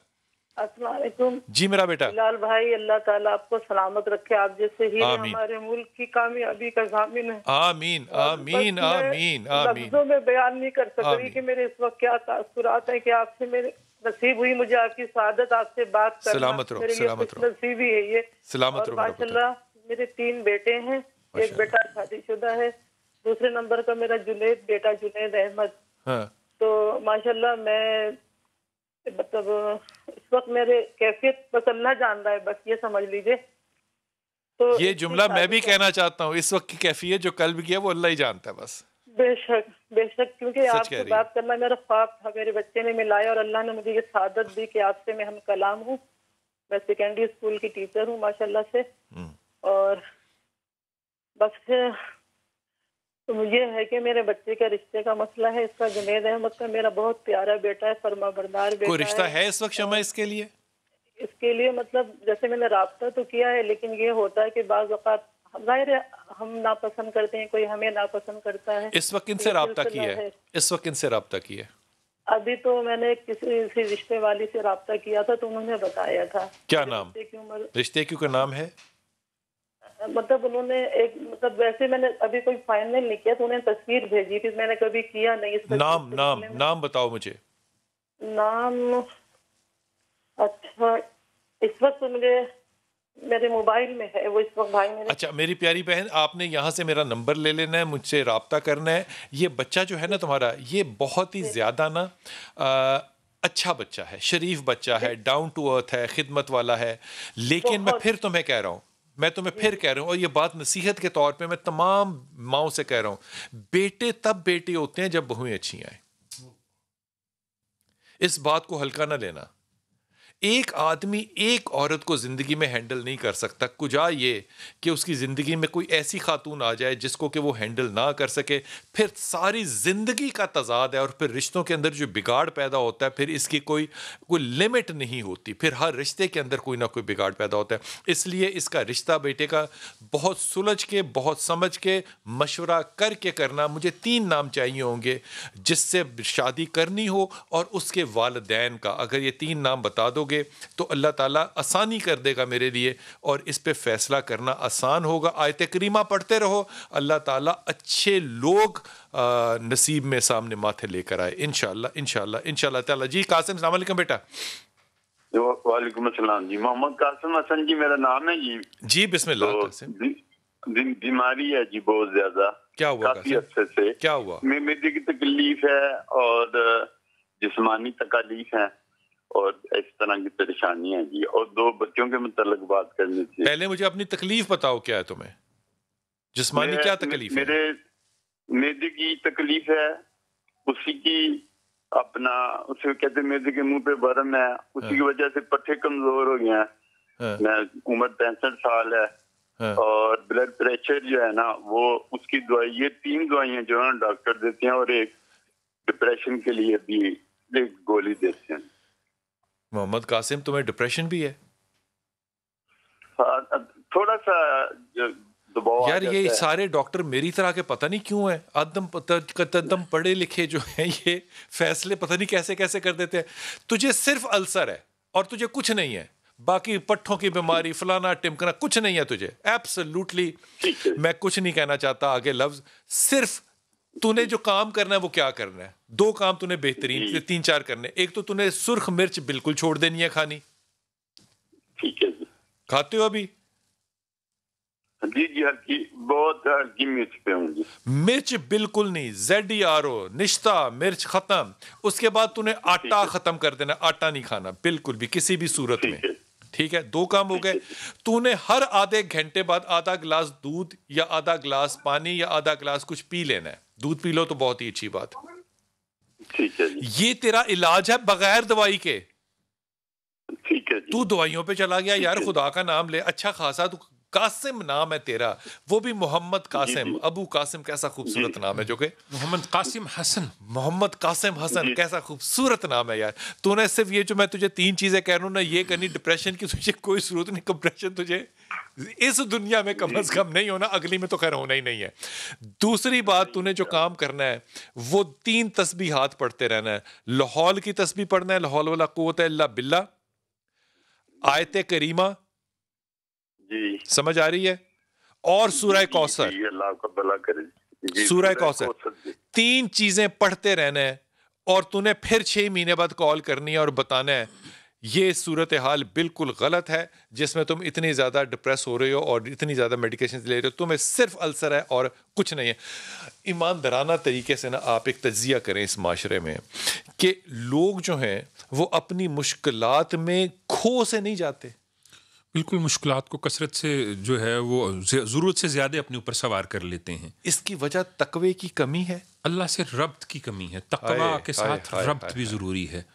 जी मेरा बेटा लाल भाई अल्लाह ताला आपको सलामत रखे आप जैसे ही हमारे मुल्क की कामयाबी का जामिन है आमीन आमीन आमीन आमीन लफ्जों में बयान नहीं कर सक रही की मेरे इस वक्त क्या तस्वुरात है की आपसे मेरे नसीब हुई मुझे आपकी सदत आपसे बात करना सलामत रहो, सलामत रहो। नसीबी है ये सलामत रहो माशाल्लाह मेरे तीन बेटे हैं एक बेटा शादीशुदा है दूसरे नंबर का मेरा जुनेद बेटा जुनेद अहमद हाँ। तो माशाल्लाह मैं मतलब इस वक्त मेरे कैफियत बदलना जान रहा है बस ये समझ लीजिए तो ये जुमला मैं भी कहना चाहता हूँ इस वक्त की कैफियत जो कल भी किया वो अल्लाह ही जानता है बस बेशक बेशक क्योंकि आपसे बात करना मेरा ख्वाब था मेरे बच्चे ने मिलाया और अल्लाह ने मुझे ये सादत दी कि आपसे मैं हम कलाम हूँ मैं सेकेंडरी स्कूल की टीचर हूँ माशाल्लाह से हम्म। और बस तो मुझे है कि मेरे बच्चे का रिश्ते का मसला है इसका जुनेद अहमद का मेरा बहुत प्यारा बेटा है फरमा बरदार बेटा रिश्ता है है इस वक्त शमा इसके लिए इसके लिए मतलब जैसे मैंने रबता तो किया है लेकिन ये होता है कि बाज़ जाहिर हम नापसंद करते हैं कोई हमें नापसंद करता है इस वक्त इनसे रबता किया है।, इस वक्त इनसे रबता किया अभी तो मैंने किसी से रिश्ते वाली से रबता किया था तो उन्होंने बताया था क्या नाम रिश्ते की उम्र रिश्ते की नाम है मतलब उन्होंने एक मतलब वैसे मैंने अभी कोई फाइनल नहीं किया तो उन्हें तस्वीर भेजी थी मैंने कभी किया नहीं नाम नाम नाम बताओ मुझे नाम अच्छा इस वक्त तो मुझे मेरे मोबाइल में है वो इस वक्त भाई मेरे अच्छा मेरी प्यारी बहन आपने यहाँ से मेरा नंबर ले लेना है मुझसे रबता करना है ये बच्चा जो है ना तुम्हारा ये बहुत ही ज़्यादा ना आ, अच्छा बच्चा है शरीफ बच्चा है डाउन टू अर्थ है खिदमत वाला है लेकिन मैं फिर तुम्हें कह रहा हूँ मैं तुम्हें फिर कह रहा हूँ और ये बात नसीहत के तौर पे मैं तमाम माओ से कह रहा हूँ बेटे तब बेटे होते हैं जब बहुएं अच्छी आए इस बात को हल्का ना लेना एक आदमी एक औरत को ज़िंदगी में हैंडल नहीं कर सकता कुजा ये कि उसकी ज़िंदगी में कोई ऐसी खातून आ जाए जिसको कि वो हैंडल ना कर सके फिर सारी ज़िंदगी का तजाद है और फिर रिश्तों के अंदर जो बिगाड़ पैदा होता है फिर इसकी कोई कोई लिमिट नहीं होती फिर हर रिश्ते के अंदर कोई ना कोई बिगाड़ पैदा होता है इसलिए इसका रिश्ता बेटे का बहुत सुलझ के बहुत समझ के मशवरा करके करना मुझे तीन नाम चाहिए होंगे जिससे शादी करनी हो और उसके वालदेन का अगर ये तीन नाम बता दो करोगे तो अल्लाह ताला आसानी कर देगा मेरे लिए और इस पे फैसला करना आसान होगा आयत करीमा पढ़ते रहो अल्लाह ताला अच्छे लोग नसीब में सामने माथे लेकर आए इन इनशाला इनशाला ताला जी कासिम सलामकम बेटा वालेकुम अस्सलाम जी मोहम्मद कासिम हसन जी मेरा नाम है जी जी बिस्मिल्लाह तो, कासिम बीमारी है जी बहुत ज्यादा क्या हुआ काफी अच्छे से क्या हुआ मेरे की तकलीफ है और जिस्मानी तकलीफ है और इस तरह की परेशानी है जी और दो बच्चों के मतलब बात करनी थी पहले मुझे अपनी तकलीफ बताओ क्या है तुम्हें जिसमानी क्या तकलीफ मेरे, मेदे की तकलीफ है उसी की अपना उसे कहते मेदे के मुंह पे बर्म है उसी की हाँ। वजह से पट्टे कमजोर हो गए हैं हाँ। मैं उम्र पैंसठ साल है हाँ। और ब्लड प्रेशर जो है ना वो उसकी दवाई ये तीन दवाइयां जो है डॉक्टर देते हैं और एक डिप्रेशन के लिए भी एक गोली देते हैं मोहम्मद कासिम तुम्हें डिप्रेशन भी है हाँ, थोड़ा सा यार ये सारे डॉक्टर मेरी तरह के पता नहीं क्यों है अदम तदम पढ़े लिखे जो हैं ये फैसले पता नहीं कैसे कैसे कर देते हैं तुझे सिर्फ अल्सर है और तुझे कुछ नहीं है बाकी पट्ठों की बीमारी फलाना टिमकना कुछ नहीं है तुझे एब्सोल्युटली मैं कुछ नहीं कहना चाहता आगे लफ्ज सिर्फ तूने जो काम करना है वो क्या करना है दो काम तूने बेहतरीन से तीन चार करने एक तो तूने सुर्ख मिर्च बिल्कुल छोड़ देनी है खानी ठीक है खाते हो अभी जी जी हल्की हाँ बहुत हाँ मिर्च मिर्च बिल्कुल नहीं जेड ई आर ओ निश्ता मिर्च खत्म उसके बाद तूने आटा खत्म कर देना आटा नहीं खाना बिल्कुल भी किसी भी सूरत में ठीक है दो काम हो गए तूने हर आधे घंटे बाद आधा गिलास दूध या आधा गिलास पानी या आधा गिलास कुछ पी लेना है दूध पी लो तो बहुत ही अच्छी बात ये तेरा इलाज है बगैर दवाई के ठीक है तू दवाइयों पे चला गया यार खुदा का नाम ले अच्छा खासा तू कासिम नाम है तेरा वो भी मोहम्मद कासिम अबू कासिम कैसा खूबसूरत नाम है जो कि मोहम्मद कासिम हसन मोहम्मद कासिम हसन कैसा खूबसूरत नाम है यार तूने सिर्फ ये जो मैं तुझे तीन चीज़ें कह रहा हूँ ना ये करनी डिप्रेशन की तुझे कोई जरूरत नहीं कंप्रेशन तुझे इस दुनिया में कम अज कम नहीं होना अगली में तो खैर होना ही नहीं है दूसरी बात तूने जो काम करना है वो तीन तस्बी हाथ पढ़ते रहना है लाहौल की तस्बी पढ़ना है लाहौल वाला कुत बिल्ला आयत करीमा जी समझ आ रही है और सूर्य कौसर सूर्य का तीन चीजें पढ़ते रहना है और तूने फिर छह महीने बाद कॉल करनी है और बताना है ये सूरत हाल बिल्कुल गलत है जिसमें तुम इतनी ज़्यादा डिप्रेस हो रहे हो और इतनी ज़्यादा मेडिकेशन ले रहे हो तुम्हें सिर्फ अल्सर है और कुछ नहीं है ईमानदाराना तरीके से ना आप एक तजिया करें इस माशरे में कि लोग जो हैं वो अपनी मुश्किल में खो से नहीं जाते बिल्कुल मुश्किल को कसरत से जो है वो ज़रूरत से ज़्यादा अपने ऊपर सवार कर लेते हैं इसकी वजह तकवे की कमी है अल्लाह से रब्त की कमी है तकवा के साथ रब्त भी ज़रूरी है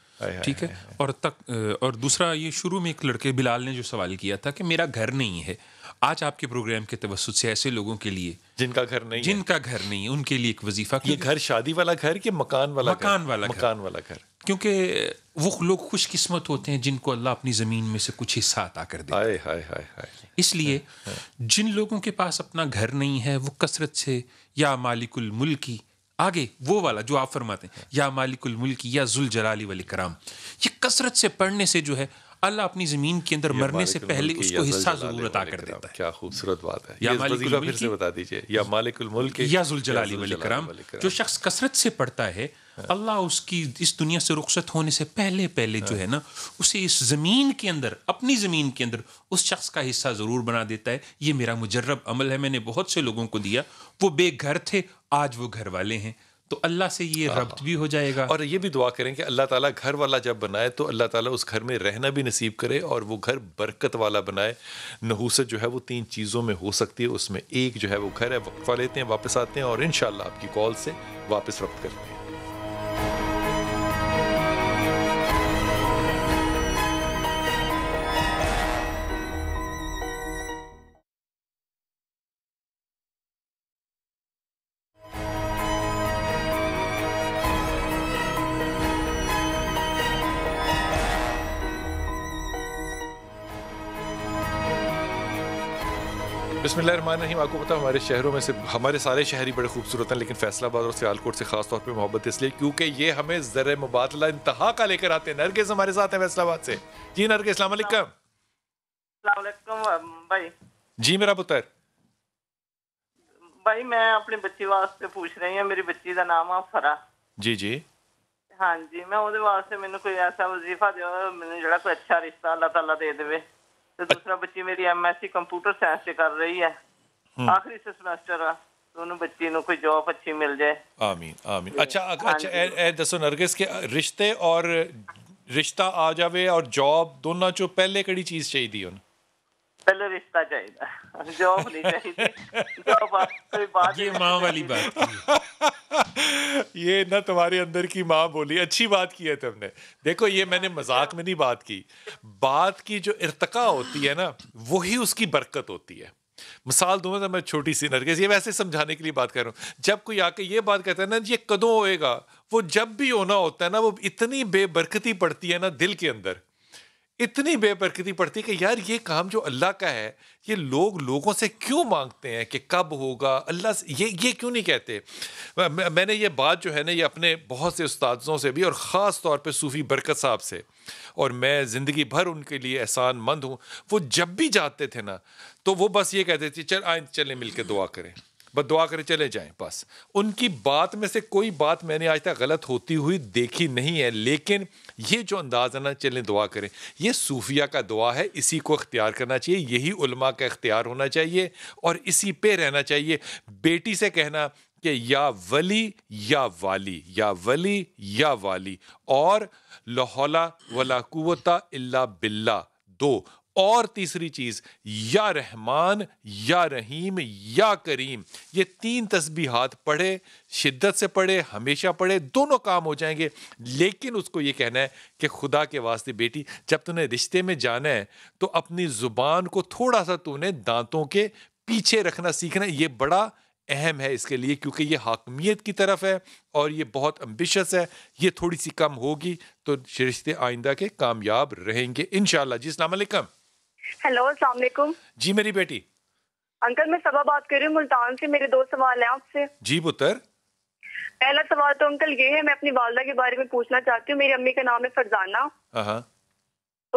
ठीक है और तक और दूसरा ये शुरू में एक लड़के बिलाल ने जो सवाल किया था कि मेरा घर नहीं है आज आपके प्रोग्राम के तवसत से ऐसे लोगों के लिए जिनका घर नहीं जिनका घर नहीं उनके लिए एक वजीफा ये घर शादी वाला घर कि मकान वाला मकान वाला मकान वाला घर क्योंकि वो लोग खुशकिस्मत होते हैं जिनको अल्लाह अपनी ज़मीन में से कुछ हिस्सा अता कर देता है हाय हाय हाय इसलिए हाँ, हाँ। जिन लोगों के पास अपना घर नहीं है वो कसरत से या मालिकुल मुल्की आगे वो वाला जो आप फरमाते हैं या मालिकुल मुल्की या जुल जलाली वाली कराम ये कसरत से पढ़ने से जो है अल्लाह अपनी जमीन के अंदर मरने से पहले उसको हिस्सा जरूर अदा कर देता है क्या खूबसूरत बात है या मालिकुल फिर से बता दीजिए या मालिकुल या जुलजलाली वली कराम जो शख्स कसरत से पढ़ता है हाँ। अल्लाह उसकी इस दुनिया से रुखसत होने से पहले पहले जो हाँ। है ना उसे इस ज़मीन के अंदर अपनी ज़मीन के अंदर उस शख्स का हिस्सा ज़रूर बना देता है ये मेरा मुजरब अमल है मैंने बहुत से लोगों को दिया वो बेघर थे आज वो घर वाले हैं तो अल्लाह से ये हाँ। रब्त भी हो जाएगा और ये भी दुआ करें कि अल्लाह ताला घर वाला जब बनाए तो अल्लाह ताला उस घर में रहना भी नसीब करे और वो घर बरकत वाला बनाए नहूसत जो है वो तीन चीज़ों में हो सकती है उसमें एक जो है वो घर है वक्फा लेते हैं वापस आते हैं और इन आपकी कॉल से वापस रब्त करते हैं बिसमीम आपको पता हमारे शहरों में से हमारे सारे शहर ही बड़े खूबसूरत हैं लेकिन फैसलाबाद और सियालकोट से खास तौर पे मोहब्बत इसलिए क्योंकि ये हमें ज़र मुबादला इंतहा का लेकर आते हैं नरगिस हमारे साथ हैं फैसलाबाद से जी नरगे अलैक्म भाई जी मेरा पुत्र भाई मैं अपनी बच्ची वास्ते पूछ रही हूँ मेरी बच्ची का नाम है फरा जी जी हाँ जी मैं वास्ते मैंने कोई ऐसा वजीफा दे मैंने जो अच्छा रिश्ता अल्लाह तला दे दे ਤੇ ਦੂਸਰਾ ਬੱਚੀ ਮੇਰੀ ਐਮਐਸਸੀ ਕੰਪਿਊਟਰ ਸਾਇੰਸ ਚ ਕਰ ਰਹੀ ਹੈ ਆਖਰੀ ਸੈਮੈਸਟਰ ਆ ਉਹਨੂੰ ਬੱਚੀ ਨੂੰ ਕੋਈ ਜੌਬ ਅੱਛੀ ਮਿਲ ਜਾਏ ਆਮੀਨ ਆਮੀਨ ਅੱਛਾ ਅੱਛਾ ਇਹ ਦੱਸੋ ਨਰਗਿਸ ਕੇ ਰਿਸ਼ਤੇ ਔਰ ਰਿਸ਼ਤਾ ਆ ਜਾਵੇ ਔਰ ਜੌਬ ਦੋਨਾਂ ਚੋਂ ਪਹਿਲੇ ਕਿਹੜੀ ਚੀਜ਼ ਚਾਹੀਦੀ ਉਹਨੂੰ पहले रिश्ता चाहिए जॉब नहीं चाहिए बात ये माँ वाली बात ये ना तुम्हारे अंदर की माँ बोली अच्छी बात की है तुमने देखो ये मैंने मजाक में नहीं बात की बात की जो इर्तका होती है ना वही उसकी बरकत होती है मिसाल दूंगा तो मैं छोटी सी नरगिस ये वैसे समझाने के लिए बात कर रहा हूँ जब कोई आके ये बात कहता है ना ये कदों होएगा वो जब भी होना होता है ना वो इतनी बेबरकती पड़ती है ना दिल के अंदर इतनी बेबरकती पड़ती है कि यार ये काम जो अल्लाह का है ये लोग लोगों से क्यों मांगते हैं कि कब होगा अल्लाह से ये ये क्यों नहीं कहते मैंने ये बात जो है ना ये अपने बहुत से उस्तादों से भी और ख़ास तौर पे सूफ़ी बरकत साहब से और मैं ज़िंदगी भर उनके लिए एहसान मंद हूँ वो जब भी जाते थे ना तो वो बस ये कहते थे चल आए चलें मिल दुआ करें बस दुआ करें चले जाएं बस उनकी बात में से कोई बात मैंने आज तक गलत होती हुई देखी नहीं है लेकिन ये जो अंदाज है ना चलें दुआ करें ये सूफिया का दुआ है इसी को अख्तियार करना चाहिए यही उलमा का अख्तियार होना चाहिए और इसी पे रहना चाहिए बेटी से कहना कि या वली या वाली या वली या वाली और लहौला वला कुवता इल्ला बिल्ला दो और तीसरी चीज या रहमान या रहीम या करीम ये तीन तस्बीहात पढ़े शिद्दत से पढ़े हमेशा पढ़े दोनों काम हो जाएंगे लेकिन उसको ये कहना है कि खुदा के वास्ते बेटी जब तूने रिश्ते में जाना है तो अपनी ज़ुबान को थोड़ा सा तूने दांतों के पीछे रखना सीखना ये बड़ा अहम है इसके लिए क्योंकि ये हाकमियत की तरफ है और ये बहुत अम्बिशस है ये थोड़ी सी कम होगी तो रिश्ते आइंदा के कामयाब रहेंगे इन शाह जी अलैक्म हेलो अस्सलाम जी मेरी बेटी अंकल मैं सभा बात कर रही हूँ मुल्तान से मेरे दो सवाल हैं आपसे जी पुत्र पहला सवाल तो अंकल ये है मैं अपनी वालदा के बारे में पूछना चाहती हूँ मेरी अम्मी का नाम है फरजाना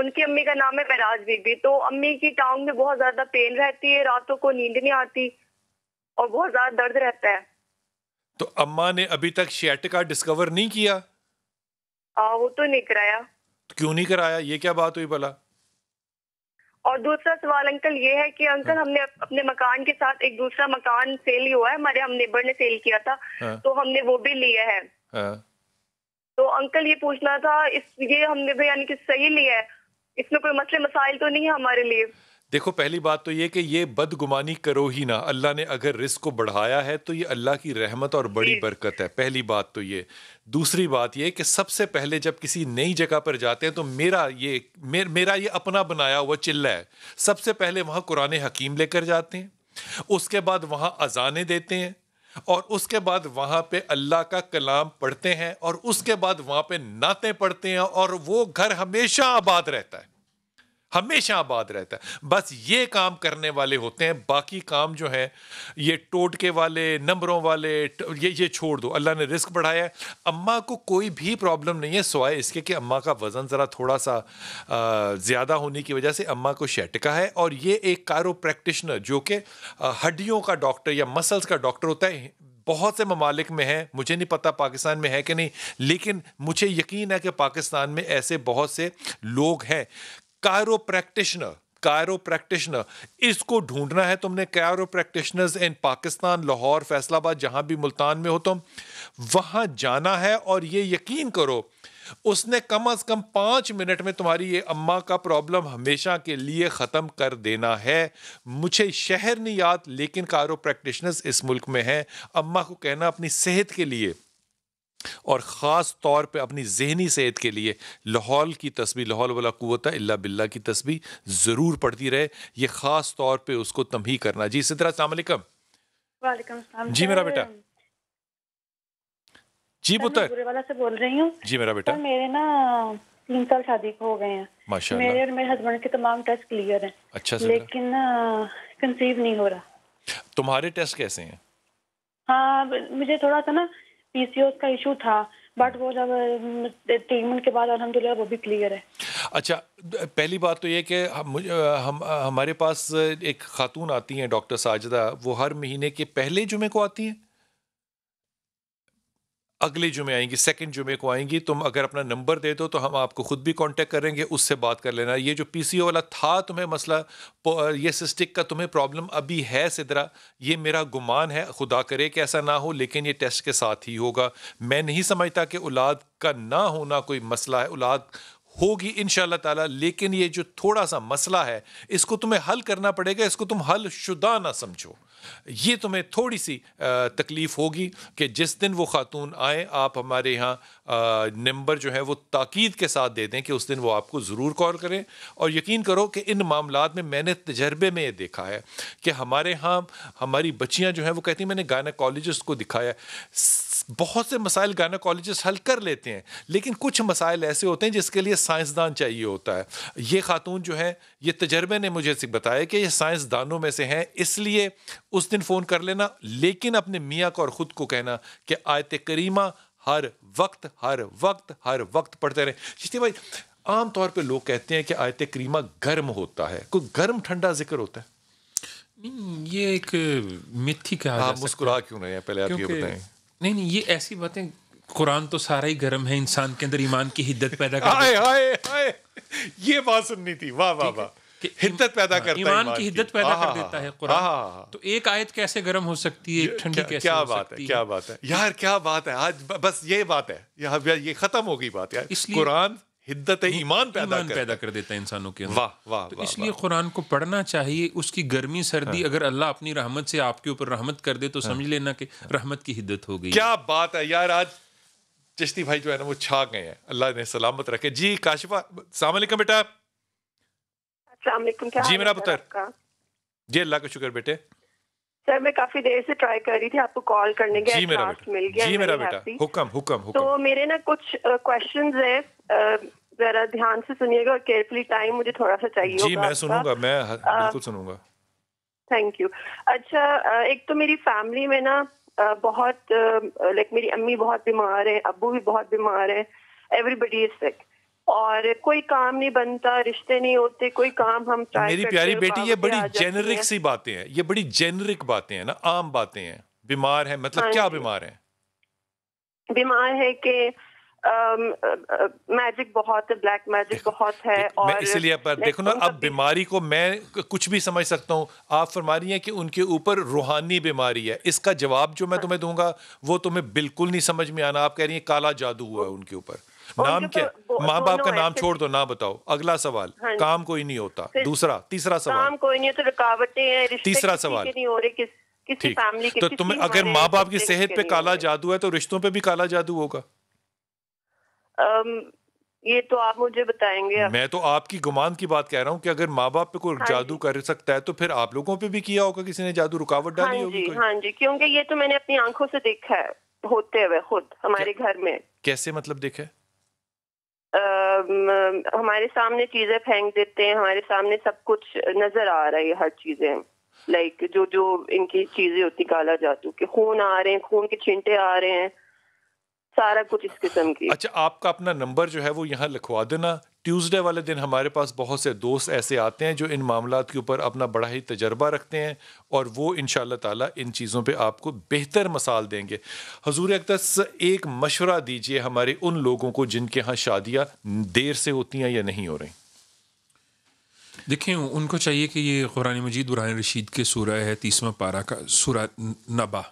उनकी अम्मी का नाम है बैराज बीबी तो अम्मी की टांग में बहुत ज्यादा पेन रहती है रातों को नींद नहीं आती और बहुत ज्यादा दर्द रहता है तो अम्मा ने अभी तक का डिस्कवर नहीं किया आ, वो तो नहीं कराया तो क्यों नहीं कराया ये क्या बात हुई भला और दूसरा सवाल अंकल ये है कि अंकल हाँ। हमने अपने मकान के साथ एक दूसरा मकान सेल ही हुआ है हमारे हम नेबर ने सेल किया था हाँ। तो हमने वो भी लिया है हाँ। तो अंकल ये पूछना था इस ये हमने भी यानी कि सही लिया है इसमें कोई मसले मसाइल तो नहीं है हमारे लिए देखो पहली बात तो ये कि ये बदगुमानी करो ही ना अल्लाह ने अगर रिस्क को बढ़ाया है तो ये अल्लाह की रहमत और बड़ी बरकत है पहली बात तो ये दूसरी बात ये कि सबसे पहले जब किसी नई जगह पर जाते हैं तो मेरा ये मेर, मेरा ये अपना बनाया हुआ चिल्ला है सबसे पहले वहाँ कुरान हकीम लेकर जाते हैं उसके बाद वहाँ अजानें देते हैं और उसके बाद वहाँ पे अल्लाह का कलाम पढ़ते हैं और उसके बाद वहाँ पे नाते पढ़ते हैं और वो घर हमेशा आबाद रहता है हमेशा आबाद रहता है बस ये काम करने वाले होते हैं बाकी काम जो है ये टोटके वाले नंबरों वाले ये ये छोड़ दो अल्लाह ने रिस्क बढ़ाया है अम्मा को कोई भी प्रॉब्लम नहीं है सवाए इसके कि अम्मा का वज़न ज़रा थोड़ा सा ज़्यादा होने की वजह से अम्मा को शैटका है और ये एक कारो प्रैक्टिशनर जो कि हड्डियों का डॉक्टर या मसल्स का डॉक्टर होता है बहुत से ममालिक में है मुझे नहीं पता पाकिस्तान में है कि नहीं लेकिन मुझे यकीन है कि पाकिस्तान में ऐसे बहुत से लोग हैं कायरो प्रैक्टिशनर कायरो प्रैक्टिशनर इसको ढूंढना है तुमने chiro practitioners in Pakistan Lahore Faisalabad जहां भी मुल्तान में हो तुम वहां जाना है और ये यकीन करो उसने कम अज कम पाँच मिनट में तुम्हारी ये अम्मा का प्रॉब्लम हमेशा के लिए ख़त्म कर देना है मुझे शहर नहीं याद लेकिन कारो प्रैक्टिशनर्स इस मुल्क में हैं अम्मा को कहना अपनी सेहत के लिए और ख़ास तौर पे अपनी जहनी सेहत के लिए लाहौल की तस्वीर लाहौल वाला कुत अल्ला बिल्ला की तस्वीर ज़रूर पढ़ती रहे ये ख़ास तौर पे उसको तमही करना जी सिद्धरा तरह जी मेरा बेटा जी पुत्र वाला से बोल रही हूँ जी मेरा बेटा मेरे ना तीन साल शादी हो गए हैं माशाल्लाह मेरे और मेरे हस्बैंड के तमाम टेस्ट क्लियर हैं अच्छा लेकिन कंसीव नहीं हो रहा तुम्हारे टेस्ट कैसे हैं हाँ मुझे थोड़ा सा ना पीसीओस का इशू था बट वो जब मिनट के बाद अलहमदिल्ला वो भी क्लियर है अच्छा पहली बात तो ये कि हम, हम हमारे पास एक खातून आती हैं डॉक्टर साजदा वो हर महीने के पहले जुमे को आती हैं अगले जुमे आएंगी सेकंड जुमे को आएंगी तुम अगर अपना नंबर दे दो तो हम आपको ख़ुद भी कांटेक्ट करेंगे उससे बात कर लेना ये जो पीसीओ वाला था तुम्हें मसला ये सिस्टिक का तुम्हें प्रॉब्लम अभी है सिदरा ये मेरा गुमान है खुदा करे कि ऐसा ना हो लेकिन ये टेस्ट के साथ ही होगा मैं नहीं समझता कि औलाद का ना होना कोई मसला है औलाद होगी इन ताला लेकिन ये जो थोड़ा सा मसला है इसको तुम्हें हल करना पड़ेगा इसको तुम हल शुदा ना समझो ये तुम्हें थोड़ी सी तकलीफ़ होगी कि जिस दिन वो ख़ातून आए आप हमारे यहाँ नंबर जो है वो ताक़ीद के साथ दे दें कि उस दिन वो आपको ज़रूर कॉल करें और यकीन करो कि इन मामला में मैंने तजर्बे में ये देखा है कि हमारे यहाँ हमारी बच्चियाँ जो हैं वो कहती हैं मैंने गायना कॉलेज को दिखाया बहुत से मसाइल गायनोकोलॉजिस्ट हल कर लेते हैं लेकिन कुछ मसाइल ऐसे होते हैं जिसके लिए साइंसदान चाहिए होता है ये खातून जो है ये तजर्बे ने मुझे बताया कि ये साइंसदानों में से हैं इसलिए उस दिन फ़ोन कर लेना लेकिन अपने मियाँ को और ख़ुद को कहना कि आयत करीमा हर वक्त हर वक्त हर वक्त पढ़ते रहें चिश्ती भाई आम तौर पर लोग कहते हैं कि आयत करीमा गर्म होता है कोई गर्म ठंडा जिक्र होता है ये एक मिथी कहा आप मुस्कुरा क्यों नहीं है पहले आप ये बताएं नहीं नहीं ये ऐसी बातें कुरान तो सारा ही गर्म है इंसान के अंदर ईमान की हिद्दत पैदा कर आए, आए, आए। ये बात सुननी थी वाह वाह वाह कि हिद्दत पैदा हाँ, करता ईमान की हिद्दत पैदा हाँ, कर हाँ, देता है कुरान तो एक आयत कैसे गर्म हो सकती है ठंडी कैसे क्या बात है क्या बात है यार क्या बात है आज बस ये बात है यहाँ ये खत्म हो गई बात यार इसलिए कुरान हिद्दत ईमान पैदा कर पैदा कर देता है इंसानों के वाह वाह तो इसलिए कुरान को पढ़ना चाहिए उसकी गर्मी सर्दी हाँ। अगर अल्लाह अपनी रहमत से आपके ऊपर रहमत कर दे तो हाँ। समझ लेना कि रहमत की हिद्दत हो गई क्या बात है यार आज चिश्ती भाई जो है ना वो छा गए हैं अल्लाह ने सलामत रखे जी काशिफा सलामकुम बेटा जी मेरा पुत्र जी अल्लाह का शुक्र बेटे सर मैं काफी देर से ट्राई कर रही थी आपको कॉल करने के जी मेरा बेटा मिल गया जी मेरा बेटा हुकम, हुकम, तो मेरे ना कुछ क्वेश्चन uh, है uh, जरा ध्यान से सुनिएगा और केयरफुली टाइम मुझे थोड़ा सा चाहिए जी मैं सुनूंगा मैं बिल्कुल सुनूंगा थैंक यू अच्छा एक तो मेरी फैमिली में ना बहुत लाइक मेरी अम्मी बहुत बीमार है अबू भी बहुत बीमार है एवरीबडी इज सिक और कोई काम नहीं बनता रिश्ते नहीं होते कोई काम हम ट्राई मेरी प्यारी बेटी ये बड़ी जेनरिक सी बातें हैं ये बड़ी जेनरिक बातें हैं ना आम बातें हैं बीमार है मतलब हाँ क्या बीमार है बीमार है कि मैजिक बहुत है ब्लैक मैजिक बहुत है और इसलिए पर देखो ना अब बीमारी को मैं कुछ भी समझ सकता हूँ आप फरमा रही हैं कि उनके ऊपर रूहानी बीमारी है इसका जवाब जो मैं हाँ। तुम्हें दूंगा वो तुम्हें बिल्कुल नहीं समझ में आना आप कह रही हैं काला जादू हुआ है उनके ऊपर नाम तो क्या माँ बाप का नाम छोड़ दो ना बताओ अगला सवाल हाँ काम कोई नहीं होता दूसरा तीसरा सवाल काम कोई नहीं तो रुकावटें तीसरा सवाल नहीं हो रहे किस ठीक तो तुम्हें अगर माँ बाप की सेहत पे काला जादू है तो रिश्तों पे भी काला जादू होगा ये तो आप मुझे बताएंगे मैं तो आपकी गुमान की बात कह रहा हूँ कि अगर माँ बाप पे कोई हाँ जादू कर सकता है तो फिर आप लोगों पे भी किया होगा किसी ने जादू रुकावट हाँ डाली हाँ होगी हाँ जी क्योंकि ये तो मैंने अपनी आंखों से देखा है होते हुए खुद हमारे घर में कैसे मतलब देखा है हमारे सामने चीजें फेंक देते हैं हमारे सामने सब कुछ नजर आ रहा है हर चीजें लाइक like, जो जो इनकी चीजें होती काला जादू के खून आ रहे हैं खून के छिंटे आ रहे हैं सारा कुछ इस किस्म की अच्छा आपका अपना नंबर जो है वो यहाँ लिखवा देना ट्यूसडे वाले दिन हमारे पास बहुत से दोस्त ऐसे आते हैं जो इन मामला के ऊपर अपना बड़ा ही तजर्बा रखते हैं और वो इन ताला इन चीज़ों पर आपको बेहतर मसाल देंगे हजूर अकदस एक मशवरा दीजिए हमारे उन लोगों को जिनके यहाँ शादियाँ देर से होती हैं या नहीं हो रही देखें उनको चाहिए कि ये कुरान मजीद बुरान रशीद के सूरह है तीसवा पारा का सूरह नबा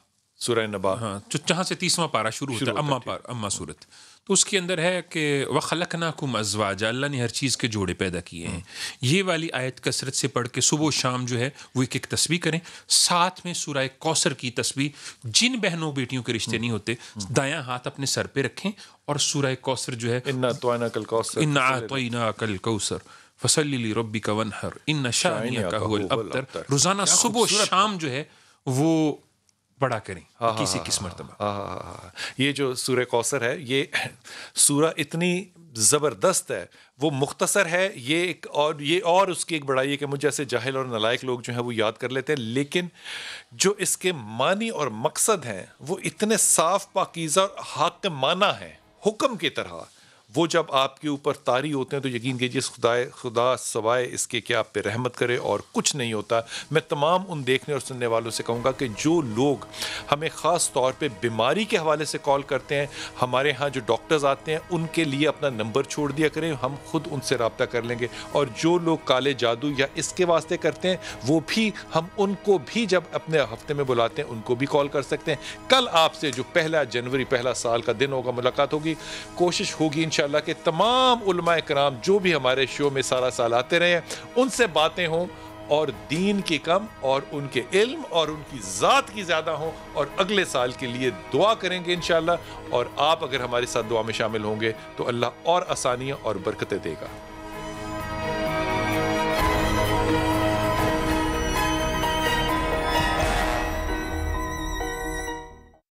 सूरह नबा हाँ जो जहाँ से तीसवा पारा शुरू होता है अम्मा पार अम्मा सूरत तो उसके अंदर है कि व खलक ना कुम अजवाजा अल्लाह ने हर चीज़ के जोड़े पैदा किए हैं ये वाली आयत कसरत से पढ़ के सुबह शाम जो है वो एक एक तस्वीर करें साथ में सुराय कौसर की तस्वीर जिन बहनों बेटियों के रिश्ते नहीं होते दायां हाथ अपने सर पे रखें और सुराय कौसर जो है इन्ना कल कौसर इन्ना कल कौसर फसली रबी का वनहर इन नशा का रोज़ाना सुबह शाम जो है वो बड़ा करें हाँ, हाँ, किसी हाँ, किस मरतबा ये जो सूर्य कौसर है ये सूरह इतनी ज़बरदस्त है वो मुख्तसर है ये एक और ये और उसकी एक बड़ाई है कि मुझ जैसे जाहिल और नलायक लोग जो हैं वो याद कर लेते हैं लेकिन जो इसके मानी और मकसद हैं वो इतने साफ पाकिज़ा और माना हैं हुक्म की तरह वो जब आपके ऊपर तारी होते हैं तो यकीन कीजिए खुदा खुदा सवाए इसके कि आप पे रहमत करे और कुछ नहीं होता मैं तमाम उन देखने और सुनने वालों से कहूँगा कि जो लोग हमें ख़ास तौर पे बीमारी के हवाले से कॉल करते हैं हमारे यहाँ जो डॉक्टर्स आते हैं उनके लिए अपना नंबर छोड़ दिया करें हम खुद उनसे रबता कर लेंगे और जो लोग काले जादू या इसके वास्ते करते हैं वो भी हम उनको भी जब अपने हफ्ते में बुलाते हैं उनको भी कॉल कर सकते हैं कल आपसे जो पहला जनवरी पहला साल का दिन होगा मुलाकात होगी कोशिश होगी इन इन के तमाम उलमा कराम जो भी हमारे शो में सारा साल आते रहे उनसे बातें हों और दीन की कम और उनके इल्म और उनकी ज़ात की ज़्यादा हो और अगले साल के लिए दुआ करेंगे इन और आप अगर हमारे साथ दुआ में शामिल होंगे तो अल्लाह और आसानियाँ और बरकतें देगा